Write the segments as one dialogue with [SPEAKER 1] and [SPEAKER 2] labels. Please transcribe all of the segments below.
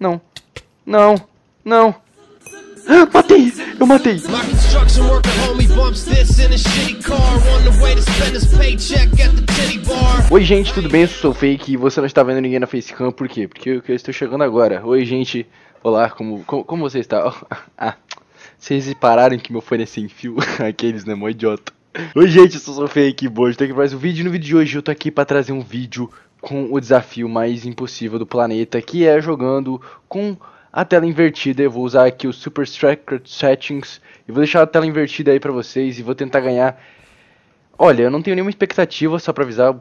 [SPEAKER 1] Não. Não. Não. Ah, matei! Eu matei! Oi gente, tudo bem? Eu sou o Fake e você não está vendo ninguém na Facecam, por quê? Porque eu, eu estou chegando agora. Oi gente, olá, como, como, como você está? Ah, vocês repararam que meu fone é sem fio? Aqueles, né? Mó idiota. Oi gente, eu sou o Fake, boa, estou tá aqui para mais um vídeo. No vídeo de hoje eu tô aqui para trazer um vídeo com o desafio mais impossível do planeta, que é jogando com a tela invertida. Eu vou usar aqui o Super Striker Settings e vou deixar a tela invertida aí para vocês e vou tentar ganhar. Olha, eu não tenho nenhuma expectativa, só para avisar,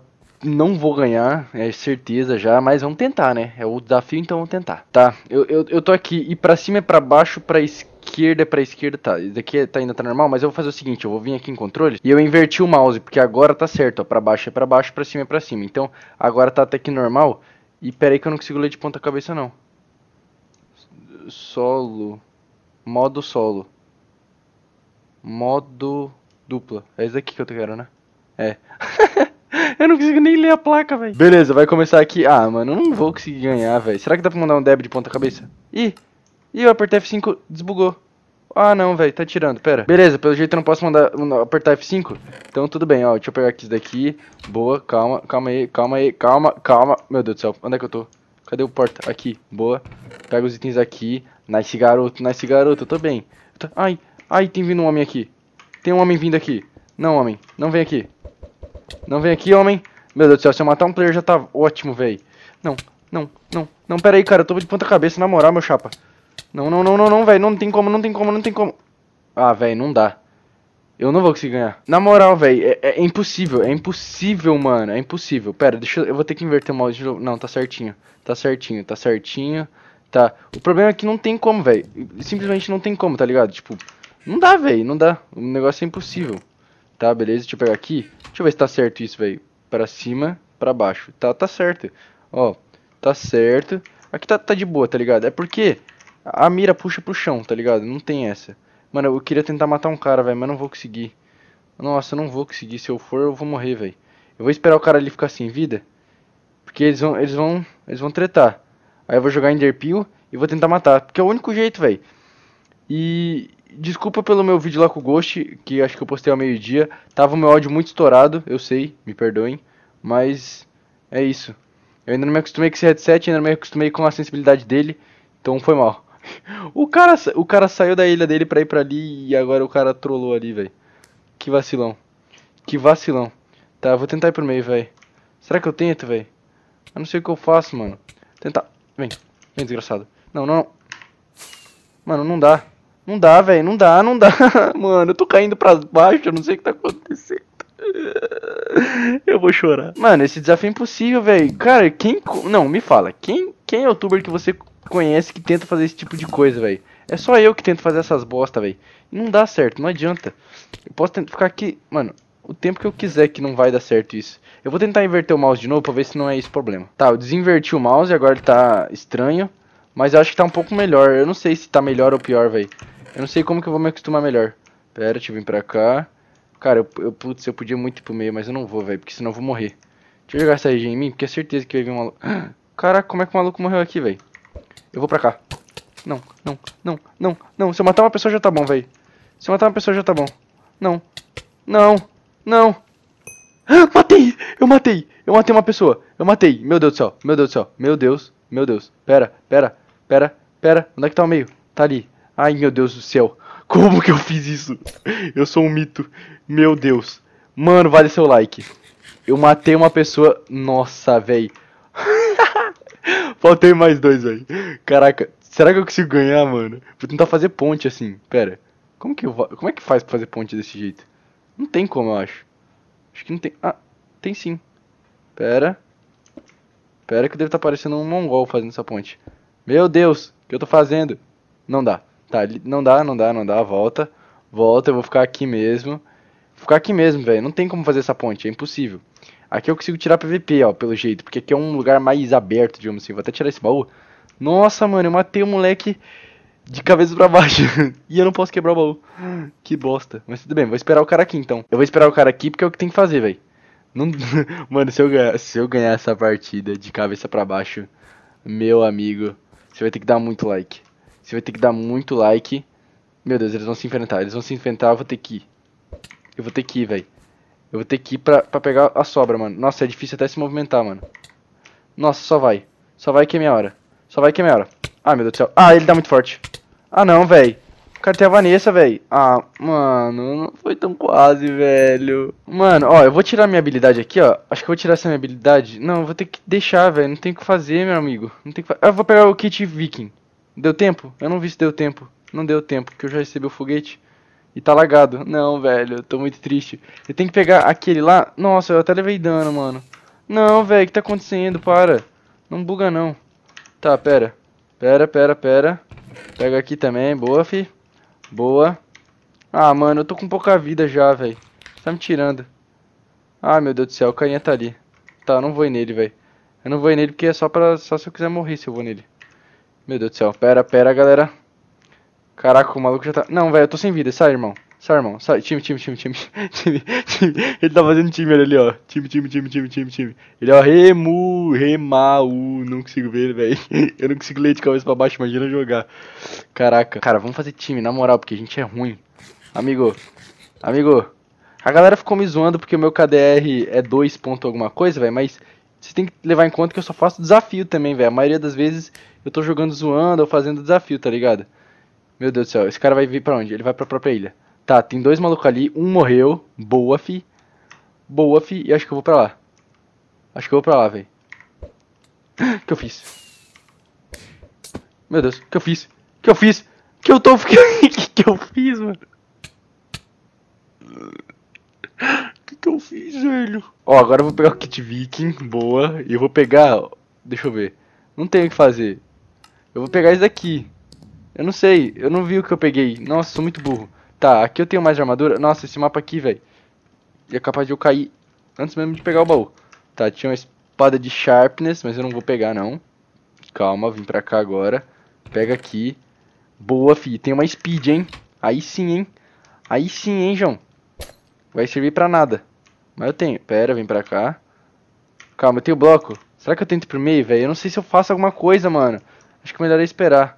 [SPEAKER 1] não vou ganhar, é certeza já, mas vamos tentar, né? É o desafio, então vamos tentar. Tá, eu, eu, eu tô aqui e pra cima é pra baixo, pra esquerda esquerda para esquerda, tá. Isso daqui é, tá, ainda tá normal, mas eu vou fazer o seguinte, eu vou vir aqui em controle e eu inverti o mouse, porque agora tá certo, ó, pra baixo é pra baixo, pra cima é pra cima. Então, agora tá até que normal. E pera aí que eu não consigo ler de ponta cabeça, não. Solo. Modo solo. Modo dupla. É isso daqui que eu quero, né? É. eu não consigo nem ler a placa, velho. Beleza, vai começar aqui. Ah, mano, eu não vou conseguir ganhar, velho. Será que dá pra mandar um deb de ponta cabeça? Ih... E eu apertei F5, desbugou. Ah, não, velho, tá tirando, pera. Beleza, pelo jeito eu não posso mandar não, apertar F5. Então tudo bem, ó, deixa eu pegar aqui isso daqui. Boa, calma, calma aí, calma aí, calma, calma. Meu Deus do céu, onde é que eu tô? Cadê o porta? Aqui, boa. Pega os itens aqui. Nice garoto, nice garoto, eu tô bem. Eu tô... Ai, ai, tem vindo um homem aqui. Tem um homem vindo aqui. Não, homem, não vem aqui. Não vem aqui, homem. Meu Deus do céu, se eu matar um player já tá ótimo, velho. Não, não, não, não, pera aí, cara, eu tô de ponta cabeça, na moral, meu chapa. Não, não, não, não, não, velho. Não tem como, não tem como, não tem como. Ah, velho, não dá. Eu não vou conseguir ganhar. Na moral, velho, é, é, é, impossível, é impossível, mano, é impossível. Pera, deixa eu, eu vou ter que inverter o mouse de novo. Não, tá certinho, tá certinho, tá certinho, tá. O problema é que não tem como, velho, simplesmente não tem como, tá ligado? Tipo, não dá, velho, não dá. O negócio é impossível, tá, beleza? Deixa eu pegar aqui, deixa eu ver se tá certo isso, velho. Pra cima, pra baixo, tá, tá certo. Ó, tá certo. Aqui tá, tá de boa, tá ligado? É porque a mira puxa pro chão, tá ligado? Não tem essa. Mano, eu queria tentar matar um cara, velho, mas não vou conseguir. Nossa, eu não vou conseguir. Se eu for, eu vou morrer, velho. Eu vou esperar o cara ali ficar sem vida. Porque eles vão, eles vão, eles vão tretar. Aí eu vou jogar Enderpeel e vou tentar matar. Porque é o único jeito, velho. E desculpa pelo meu vídeo lá com o Ghost, que acho que eu postei ao meio-dia. Tava o meu áudio muito estourado, eu sei, me perdoem. Mas é isso. Eu ainda não me acostumei com esse headset, ainda não me acostumei com a sensibilidade dele. Então foi mal. O cara, o cara saiu da ilha dele pra ir pra ali e agora o cara trollou ali, velho. Que vacilão. Que vacilão. Tá, eu vou tentar ir pro meio, velho. Será que eu tento, velho? Eu não sei o que eu faço, mano. Tentar. Vem. Vem, desgraçado. Não, não, não. Mano, não dá. Não dá, velho. Não dá, não dá. mano, eu tô caindo pra baixo. Eu não sei o que tá acontecendo. Eu vou chorar. Mano, esse desafio é impossível, velho. Cara, quem. Não, me fala. Quem, quem é youtuber que você conhece que tenta fazer esse tipo de coisa, velho. É só eu que tento fazer essas bosta, velho. não dá certo, não adianta. Eu posso tentar ficar aqui, mano, o tempo que eu quiser que não vai dar certo isso. Eu vou tentar inverter o mouse de novo pra ver se não é esse o problema. Tá, eu desinverti o mouse, agora ele tá estranho. Mas eu acho que tá um pouco melhor. Eu não sei se tá melhor ou pior, velho. Eu não sei como que eu vou me acostumar melhor. Pera, deixa eu vir pra cá. Cara, eu, eu, putz, eu podia muito ir pro meio, mas eu não vou, velho, porque senão eu vou morrer. Deixa eu jogar essa região em mim, porque é certeza que vai vir um maluco. Caraca, como é que o maluco morreu aqui, velho? Eu vou pra cá. Não, não, não, não, não. Se eu matar uma pessoa já tá bom, velho. Se eu matar uma pessoa já tá bom. Não, não, não. Ah, matei! Eu matei! Eu matei uma pessoa! Eu matei! Meu Deus do céu! Meu Deus do céu! Meu Deus! Meu Deus! Pera, pera, pera, pera! Onde é que tá o meio? Tá ali! Ai, meu Deus do céu! Como que eu fiz isso? Eu sou um mito! Meu Deus! Mano, vale seu like! Eu matei uma pessoa. Nossa, velho! Faltei mais dois aí. Caraca, será que eu consigo ganhar, mano? Vou tentar fazer ponte assim. Pera. Como que eu Como é que faz pra fazer ponte desse jeito? Não tem como, eu acho. Acho que não tem. Ah, tem sim. Pera. Pera que deve estar tá parecendo um mongol fazendo essa ponte. Meu Deus, o que eu tô fazendo? Não dá. Tá, não dá, não dá, não dá. Volta. Volta, eu vou ficar aqui mesmo. Vou ficar aqui mesmo, velho. Não tem como fazer essa ponte, é impossível. Aqui eu consigo tirar PVP, ó, pelo jeito, porque aqui é um lugar mais aberto, digamos assim. Vou até tirar esse baú. Nossa, mano, eu matei o um moleque de cabeça pra baixo. e eu não posso quebrar o baú. Que bosta. Mas tudo bem, vou esperar o cara aqui então. Eu vou esperar o cara aqui porque é o que tem que fazer, velho. Não... Mano, se eu, ganhar, se eu ganhar essa partida de cabeça para baixo, meu amigo, você vai ter que dar muito like. Você vai ter que dar muito like. Meu Deus, eles vão se enfrentar. Eles vão se enfrentar, eu vou ter que ir. Eu vou ter que ir, velho. Eu vou ter que ir pra, pra pegar a sobra, mano. Nossa, é difícil até se movimentar, mano. Nossa, só vai. Só vai que é minha hora. Só vai que é minha hora. Ah, meu Deus do céu. Ah, ele tá muito forte. Ah, não, velho. O cara tem a Vanessa, velho. Ah, mano, não foi tão quase, velho. Mano, ó, eu vou tirar minha habilidade aqui, ó. Acho que eu vou tirar essa minha habilidade. Não, eu vou ter que deixar, velho. Não tem o que fazer, meu amigo. Não tem que fazer. Ah, eu vou pegar o kit viking. Deu tempo? Eu não vi se deu tempo. Não deu tempo, porque eu já recebi o foguete. E tá lagado. Não, velho, eu tô muito triste. Eu tenho que pegar aquele lá. Nossa, eu até levei dano, mano. Não, velho, o que tá acontecendo? Para. Não buga, não. Tá, pera. Pera, pera, pera. Pega aqui também. Boa, fi. Boa. Ah, mano, eu tô com pouca vida já, velho. Tá me tirando. Ah, meu Deus do céu, o carinha tá ali. Tá, eu não vou ir nele, velho. Eu não vou ir nele porque é só, pra, só se eu quiser morrer se eu vou nele. Meu Deus do céu. Pera, pera, galera. Caraca, o maluco já tá. Não, velho, eu tô sem vida. Sai, irmão. Sai, irmão. Sai. Time, time, time, time. time, time. Ele tá fazendo time ali, ó. Time, time, time, time, time, time. Ele, ó, remu, remau. Não consigo ver ele, velho. Eu não consigo ler de cabeça pra baixo, imagina jogar. Caraca. Cara, vamos fazer time, na moral, porque a gente é ruim. Amigo. Amigo. A galera ficou me zoando porque o meu KDR é 2 ponto alguma coisa, velho, mas você tem que levar em conta que eu só faço desafio também, velho. A maioria das vezes eu tô jogando zoando ou fazendo desafio, tá ligado? Meu Deus do céu, esse cara vai vir pra onde? Ele vai pra própria ilha. Tá, tem dois malucos ali, um morreu. Boa, fi. Boa, fi. E acho que eu vou pra lá. Acho que eu vou pra lá, velho. O que eu fiz? Meu Deus, o que eu fiz? O que eu fiz? O que eu tô... O que eu fiz, mano? O que, que eu fiz, velho? Ó, agora eu vou pegar o kit viking, boa. E eu vou pegar... Deixa eu ver. Não tenho o que fazer. Eu vou pegar isso daqui. Eu não sei, eu não vi o que eu peguei. Nossa, sou muito burro. Tá, aqui eu tenho mais armadura. Nossa, esse mapa aqui, velho. É capaz de eu cair antes mesmo de pegar o baú. Tá, tinha uma espada de sharpness, mas eu não vou pegar, não. Calma, vim pra cá agora. Pega aqui. Boa, fi. Tem uma speed, hein? Aí sim, hein? Aí sim, hein, João? Vai servir pra nada. Mas eu tenho. Pera, vem pra cá. Calma, eu tenho bloco. Será que eu tento ir pro meio, velho? Eu não sei se eu faço alguma coisa, mano. Acho que melhor é esperar.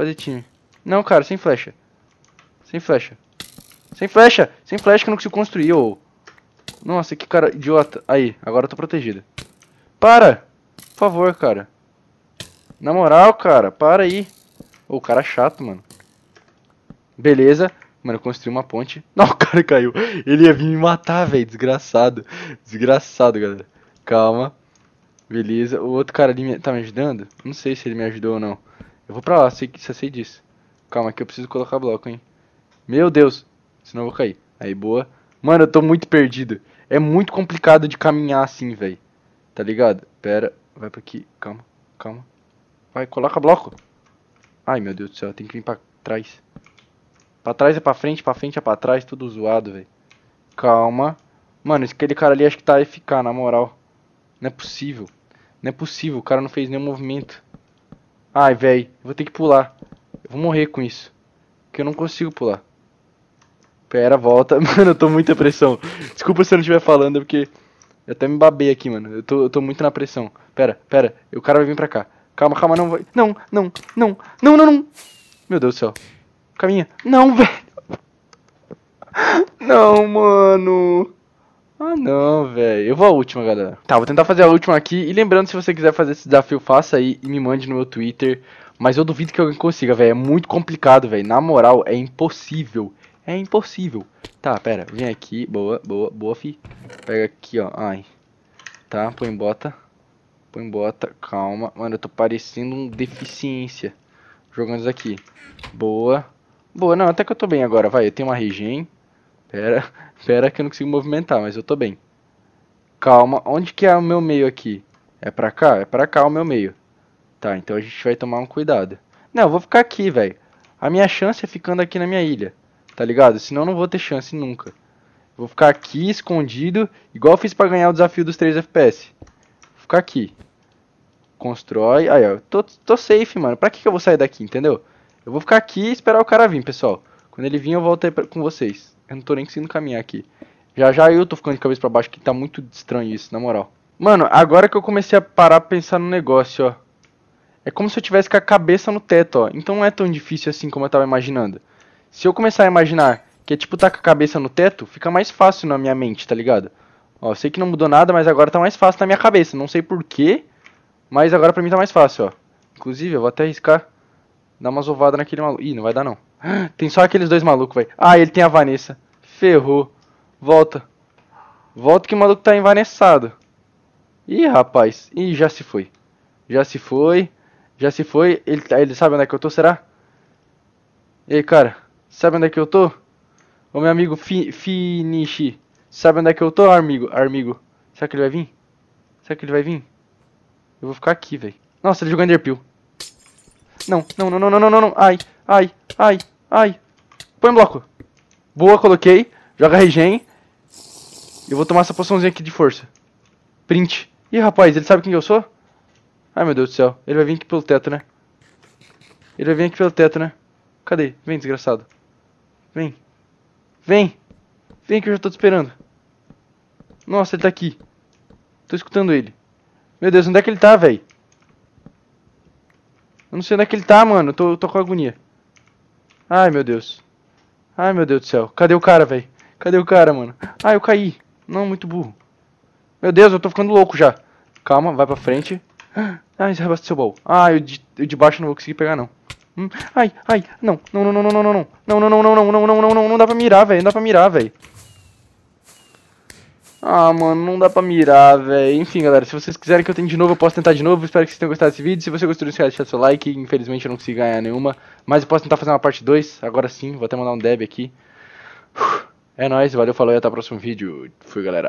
[SPEAKER 1] Fazer time. Não, cara, sem flecha. Sem flecha. Sem flecha! Sem flecha que eu não consigo construir, ô. Nossa, que cara idiota. Aí, agora eu tô protegido. Para! Por favor, cara. Na moral, cara, para aí. Ô, o cara é chato, mano. Beleza. Mano, eu construí uma ponte. Não, o cara caiu. Ele ia vir me matar, velho. Desgraçado. Desgraçado, galera. Calma. Beleza. O outro cara ali me... tá me ajudando? Não sei se ele me ajudou ou não. Eu vou pra lá, sei, já sei disso. Calma que eu preciso colocar bloco, hein. Meu Deus, senão eu vou cair. Aí, boa. Mano, eu tô muito perdido. É muito complicado de caminhar assim, velho. Tá ligado? Pera, vai pra aqui. Calma, calma. Vai, coloca bloco. Ai, meu Deus do céu, tem que vir pra trás. Pra trás é pra frente, pra frente é pra trás, tudo zoado, velho. Calma. Mano, aquele cara ali acho que tá ficar na moral. Não é possível. Não é possível, o cara não fez nenhum movimento. Ai, velho, vou ter que pular. Eu vou morrer com isso. Porque eu não consigo pular. Pera, volta. Mano, eu tô muita pressão. Desculpa se eu não estiver falando, é porque... Eu até me babei aqui, mano. Eu tô, eu tô muito na pressão. Pera, pera. O cara vai vir pra cá. Calma, calma, não vai... Não, não, não, não, não, não. Meu Deus do céu. Caminha. Não, velho. Não, mano. Ah não, velho. Eu vou à última, galera. Tá, vou tentar fazer a última aqui. E lembrando, se você quiser fazer esse desafio, faça aí e me mande no meu Twitter. Mas eu duvido que alguém consiga, velho. É muito complicado, velho. Na moral, é impossível. É impossível. Tá, pera. Vem aqui. Boa, boa, boa, fi. Pega aqui, ó. Ai. Tá, põe bota. Põe bota. Calma. Mano, eu tô parecendo um deficiência. Jogando isso aqui. Boa. Boa, não, até que eu tô bem agora. Vai, eu tenho uma regen. Pera, pera que eu não consigo movimentar, mas eu tô bem. Calma, onde que é o meu meio aqui? É pra cá? É pra cá o meu meio. Tá, então a gente vai tomar um cuidado. Não, eu vou ficar aqui, velho. A minha chance é ficando aqui na minha ilha. Tá ligado? Senão eu não vou ter chance nunca. Vou ficar aqui, escondido, igual eu fiz pra ganhar o desafio dos 3 FPS. Vou ficar aqui. Constrói. Aí, ó. Tô, tô safe, mano. Pra que, que eu vou sair daqui, entendeu? Eu vou ficar aqui e esperar o cara vir, pessoal. Quando ele vir, eu volto aí pra, com vocês. Eu não tô nem conseguindo caminhar aqui. Já já eu tô ficando de cabeça para baixo, que tá muito estranho isso, na moral. Mano, agora que eu comecei a parar pra pensar no negócio, ó. É como se eu tivesse com a cabeça no teto, ó. Então não é tão difícil assim como eu tava imaginando. Se eu começar a imaginar que é tipo tá com a cabeça no teto, fica mais fácil na minha mente, tá ligado? Ó, sei que não mudou nada, mas agora tá mais fácil na minha cabeça. Não sei porquê, mas agora pra mim tá mais fácil, ó. Inclusive, eu vou até arriscar dar uma ovadas naquele maluco. Ih, não vai dar não tem só aqueles dois malucos, velho. Ah, ele tem a Vanessa. Ferrou. Volta. Volta que o maluco tá envanessado. Ih, rapaz. Ih, já se foi. Já se foi. Já se foi. Ele, tá, ele sabe onde é que eu tô, será? Ei, cara. Sabe onde é que eu tô? Ô, meu amigo fi, Sabe onde é que eu tô, amigo? Amigo. Será que ele vai vir? Será que ele vai vir? Eu vou ficar aqui, velho. Nossa, ele jogou Enderpeel. não, não, não, não, não, não, não. Ai, ai, ai. Ai. Põe um bloco. Boa, coloquei. Joga regen. Eu vou tomar essa poçãozinha aqui de força. Print. Ih, rapaz, ele sabe quem eu sou? Ai, meu Deus do céu. Ele vai vir aqui pelo teto, né? Ele vai vir aqui pelo teto, né? Cadê? Vem, desgraçado. Vem. Vem. Vem que eu já tô te esperando. Nossa, ele tá aqui. Tô escutando ele. Meu Deus, onde é que ele tá, velho? Eu não sei onde é que ele tá, mano. tô, tô com agonia. Ai, meu Deus. Ai, meu Deus do céu. Cadê o cara, velho? Cadê o cara, mano? Ai eu caí. Não, muito burro. Meu Deus, eu tô ficando louco já. Calma, vai pra frente. Ai, se abasteceu o baú. Ai, eu de, eu de baixo não vou conseguir pegar, não. Hum, ai, ai, não, não, não, não, não, não, não, não, não, não, não, não, não, não, não, não, não, não dá pra mirar, velho, não dá pra mirar, velho. Ah, mano, não dá pra mirar, velho. Enfim, galera, se vocês quiserem que eu tente de novo, eu posso tentar de novo. Espero que vocês tenham gostado desse vídeo. Se você gostou desse vídeo, deixa seu like. Infelizmente eu não consegui ganhar nenhuma. Mas eu posso tentar fazer uma parte 2. Agora sim, vou até mandar um deb aqui. É nóis, valeu, falou e até o próximo vídeo. Fui, galera.